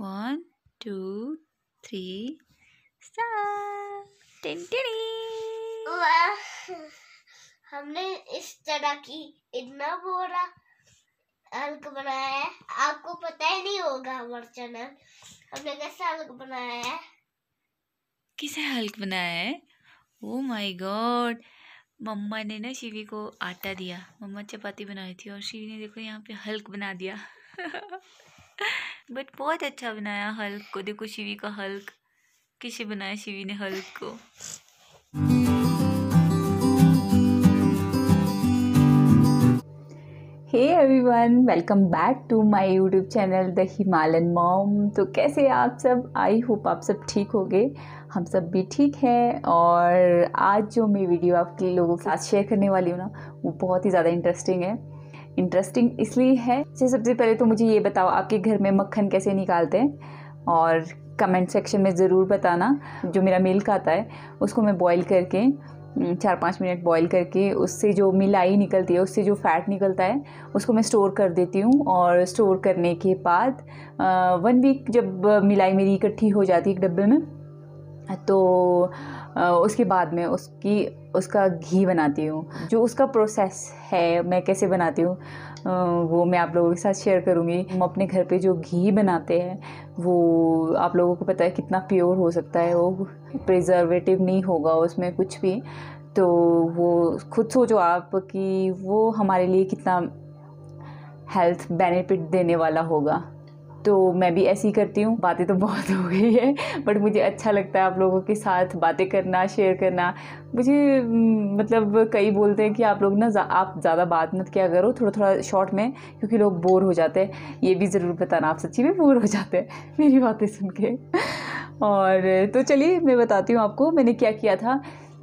One two three हमने इस तरह की इतना बोरा हल्क बनाया है आपको पता ही नहीं होगा हमारा चैनल हमने कैसा अलग बनाया है किसे हल्क बनाया है ओ माय गॉड मम्मा ने ना शिवी को आटा दिया मम्मा चपाती बनाई थी और शिवी ने देखो यहाँ पे हल्क बना दिया बट बहुत अच्छा बनाया हल्क को देखो शिवी का हल्क किसे बनाया शिवी ने हल्क को hey everyone welcome back to my YouTube channel the Himalayan mom तो कैसे आप सब आई होप आप सब ठीक हो गए हम सब भी ठीक हैं और आज जो मैं वीडियो आपके लोगों के साथ शेयर करने वाली हूँ ना वो बहुत ही ज़्यादा इंटरेस्टिंग है इंटरेस्टिंग इसलिए है सबसे पहले तो मुझे ये बताओ आपके घर में मक्खन कैसे निकालते हैं और कमेंट सेक्शन में ज़रूर बताना जो मेरा मिल्क आता है उसको मैं बॉईल करके हम्म, चार पाँच मिनट बॉईल करके उससे जो मिलाई निकलती है उससे जो फैट निकलता है उसको मैं स्टोर कर देती हूँ और स्टोर करने के बाद वन वीक जब मिलाई मेरी इकट्ठी हो जाती है एक डब्बे में तो उसके बाद में उसकी उसका घी बनाती हूँ जो उसका प्रोसेस है मैं कैसे बनाती हूँ वो मैं आप लोगों के साथ शेयर करूँगी हम अपने घर पे जो घी बनाते हैं वो आप लोगों को पता है कितना प्योर हो सकता है वो प्रिजर्वेटिव नहीं होगा उसमें कुछ भी तो वो खुद सोचो आप कि वो हमारे लिए कितना हेल्थ बेनिफिट देने वाला होगा तो मैं भी ऐसी ही करती हूँ बातें तो बहुत हो गई है बट मुझे अच्छा लगता है आप लोगों के साथ बातें करना शेयर करना मुझे हम्म, मतलब कई बोलते हैं कि आप लोग ना आप ज़्यादा बात मत क्या करो थोड़ा थोड़ा शॉर्ट में क्योंकि लोग बोर हो जाते हैं ये भी ज़रूर बताना आप सच्ची में बोर हो जाते हैं मेरी बातें सुन के और तो चलिए मैं बताती हूँ आपको मैंने क्या किया था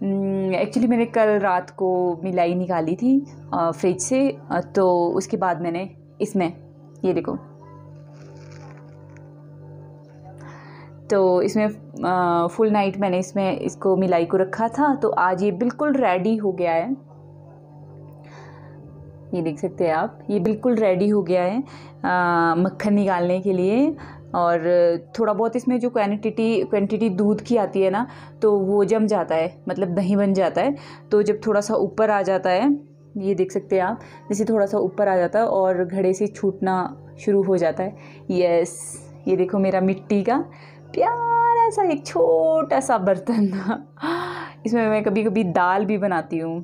एक्चुअली हम्म, मैंने कल रात को मिलाई निकाली थी फ्रिज से तो उसके बाद मैंने इसमें ये देखो तो इसमें फुल नाइट मैंने इसमें इसको मिलाई को रखा था तो आज ये बिल्कुल रेडी हो गया है ये देख सकते हैं आप ये बिल्कुल रेडी हो गया है मक्खन निकालने के लिए और थोड़ा बहुत इसमें जो क्वान्टिटी क्वान्टिटी दूध की आती है ना तो वो जम जाता है मतलब दही बन जाता है तो जब थोड़ा सा ऊपर आ जाता है ये देख सकते हैं आप जैसे थोड़ा सा ऊपर आ जाता है और घड़े से छूटना शुरू हो जाता है यस ये देखो मेरा मिट्टी का प्यारा सा एक छोटा सा बर्तन था इसमें मैं कभी कभी दाल भी बनाती हूँ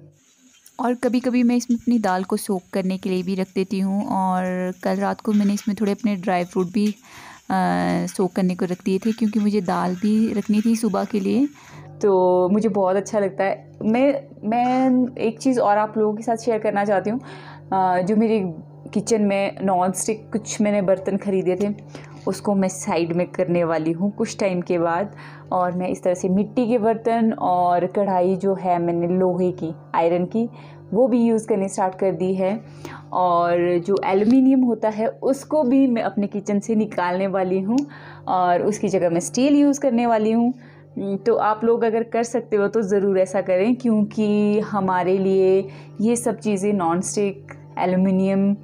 और कभी कभी मैं इसमें अपनी दाल को सोख करने के लिए भी रख देती हूँ और कल रात को मैंने इसमें थोड़े अपने ड्राई फ्रूट भी सोख करने को रख दिए थे क्योंकि मुझे दाल भी रखनी थी सुबह के लिए तो मुझे बहुत अच्छा लगता है मैं मैं एक चीज़ और आप लोगों के साथ शेयर करना चाहती हूँ जो मेरी किचन में नॉन स्टिक कुछ मैंने बर्तन ख़रीदे थे उसको मैं साइड में करने वाली हूँ कुछ टाइम के बाद और मैं इस तरह से मिट्टी के बर्तन और कढ़ाई जो है मैंने लोहे की आयरन की वो भी यूज़ करने स्टार्ट कर दी है और जो एल्युमिनियम होता है उसको भी मैं अपने किचन से निकालने वाली हूँ और उसकी जगह मैं स्टील यूज़ करने वाली हूँ तो आप लोग अगर कर सकते हो तो ज़रूर ऐसा करें क्योंकि हमारे लिए ये सब चीज़ें नॉन स्टिक एलुमिनियम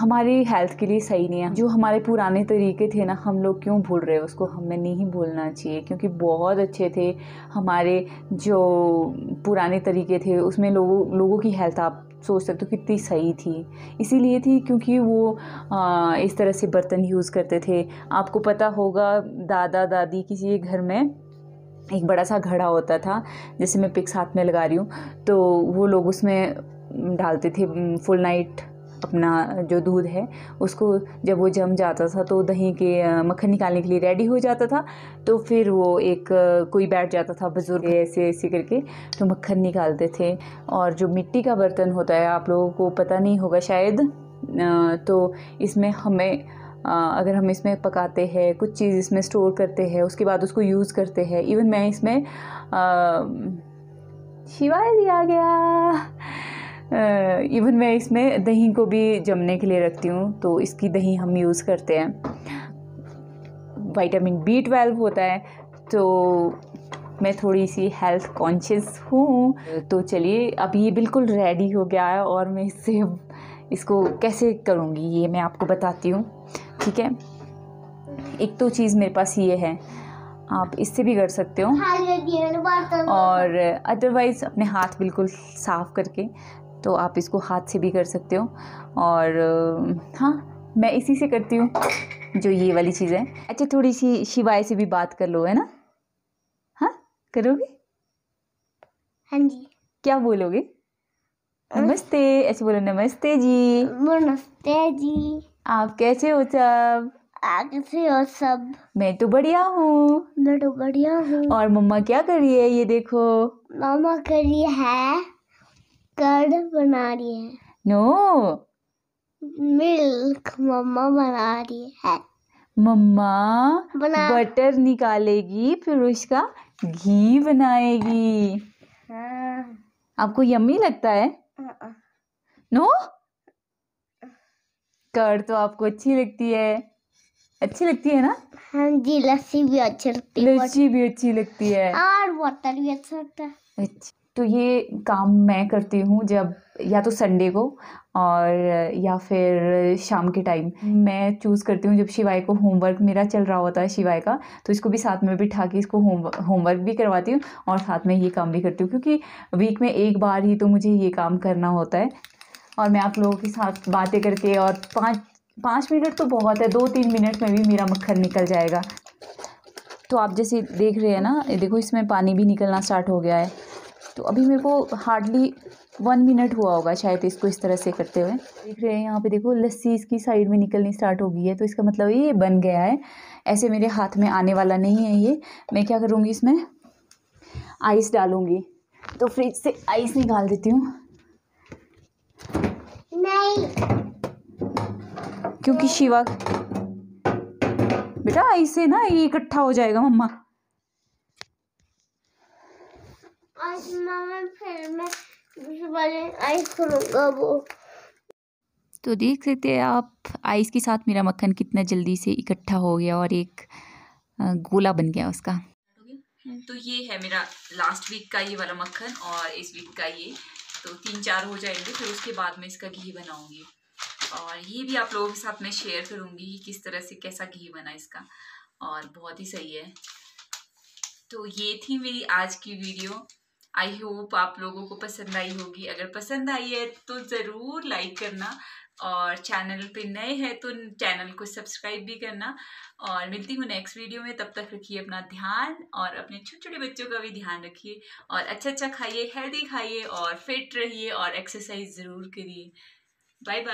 हमारी हेल्थ के लिए सही नहीं है जो हमारे पुराने तरीके थे ना हम लोग क्यों भूल रहे हैं उसको हमें नहीं भूलना चाहिए क्योंकि बहुत अच्छे थे हमारे जो पुराने तरीके थे उसमें लोगों लोगों की हेल्थ आप सोच सकते हो कितनी सही थी इसीलिए थी क्योंकि वो आ, इस तरह से बर्तन यूज़ करते थे आपको पता होगा दादा दादी किसी के घर में एक बड़ा सा घड़ा होता था जैसे मैं पिक्स हाथ में लगा रही हूँ तो वो लोग उसमें डालते थे फुल नाइट अपना जो दूध है उसको जब वो जम जाता था तो दही के मक्खन निकालने के लिए रेडी हो जाता था तो फिर वो एक कोई बैठ जाता था बुज़ुर्ग ऐसे ऐसे करके तो मक्खन निकालते थे और जो मिट्टी का बर्तन होता है आप लोगों को पता नहीं होगा शायद तो इसमें हमें अगर हम इसमें पकाते हैं कुछ चीज़ इसमें स्टोर करते हैं उसके बाद उसको यूज़ करते हैं इवन मैं इसमें शिवाय दिया गया इवन मैं इसमें दही को भी जमने के लिए रखती हूँ तो इसकी दही हम यूज़ करते हैं वाइटामिन बी ट्वेल्व होता है तो मैं थोड़ी सी हेल्थ कॉन्शियस हूँ तो चलिए अब ये बिल्कुल रेडी हो गया है और मैं इससे इसको कैसे करूँगी ये मैं आपको बताती हूँ ठीक है एक तो चीज़ मेरे पास ये है आप इससे भी कर सकते हो तो और अदरवाइज़ अपने हाथ बिल्कुल साफ़ करके तो आप इसको हाथ से भी कर सकते हो और हाँ मैं इसी से करती हूँ जो ये वाली चीज़ है अच्छा थोड़ी सी शिवाय से भी बात कर लो है ना हाँ करोगे हाँ जी क्या बोलोगे नमस्ते ऐसे बोलो नमस्ते जी नमस्ते जी आप कैसे हो सब कैसे हो सब मैं तो बढ़िया हूँ मैं तो बढ़िया हूँ और मम्मा क्या कर रही है ये देखो मम्मा कर रही है कर्ड बना रही है नो मिल्क मम्मा बना रही है मम्मा बना... बटर निकालेगी फिर उसका घी बनाएगी हाँ। आपको यम्मी लगता है हाँ। नो कर तो आपको अच्छी लगती है अच्छी लगती है ना हाँ जी लस्सी भी अच्छी लगती है लस्सी भी अच्छी लगती है और वाटर भी अच्छा लगता है अच्छा तो ये काम मैं करती हूँ जब या तो संडे को और या फिर शाम के टाइम मैं चूज़ करती हूँ जब शिवाय को होमवर्क मेरा चल रहा होता है शिवाय का तो इसको भी साथ में बिठा के इसको होम होमवर्क भी करवाती हूँ और साथ में ये काम भी करती हूँ क्योंकि वीक में एक बार ही तो मुझे ये काम करना होता है और मैं आप लोगों के साथ बातें करके और पाँच पाँच मिनट तो बहुत है दो तीन मिनट में भी मेरा मक्खन निकल जाएगा तो आप जैसे देख रहे हैं ना देखो इसमें पानी भी निकलना स्टार्ट हो गया है तो अभी मेरे को हार्डली वन मिनट हुआ होगा शायद इसको इस तरह से करते हुए देख रहे हैं यहाँ पे देखो लस्सी इसकी साइड में निकलनी स्टार्ट हो गई है तो इसका मतलब ये बन गया है ऐसे मेरे हाथ में आने वाला नहीं है ये मैं क्या करूँगी इसमें आइस डालूँगी तो फ्रिज से आइस निकाल देती हूँ क्योंकि शिवा बेटा आइस से ना ये इकट्ठा हो जाएगा मम्मा आज मामा फिर मैं आइस करूँगा वो तो देख सकते हैं आप आइस के साथ मेरा मक्खन कितना जल्दी से इकट्ठा हो गया और एक गोला बन गया उसका तो ये है मेरा लास्ट वीक का ये वाला मक्खन और इस वीक का ये तो तीन चार हो जाएंगे फिर उसके बाद मैं इसका घी बनाऊंगी और ये भी आप लोगों के साथ मैं शेयर करूंगी कि किस तरह से कैसा घी बना इसका और बहुत ही सही है तो ये थी मेरी आज की वीडियो आई होप आप लोगों को पसंद आई होगी अगर पसंद आई है तो ज़रूर लाइक करना और चैनल पे नए हैं तो चैनल को सब्सक्राइब भी करना और मिलती हूँ नेक्स्ट वीडियो में तब तक रखिए अपना ध्यान और अपने छोटे छोटे बच्चों का भी ध्यान रखिए और अच्छा अच्छा खाइए हेल्दी खाइए और फिट रहिए और एक्सरसाइज ज़रूर करिए बाय बाय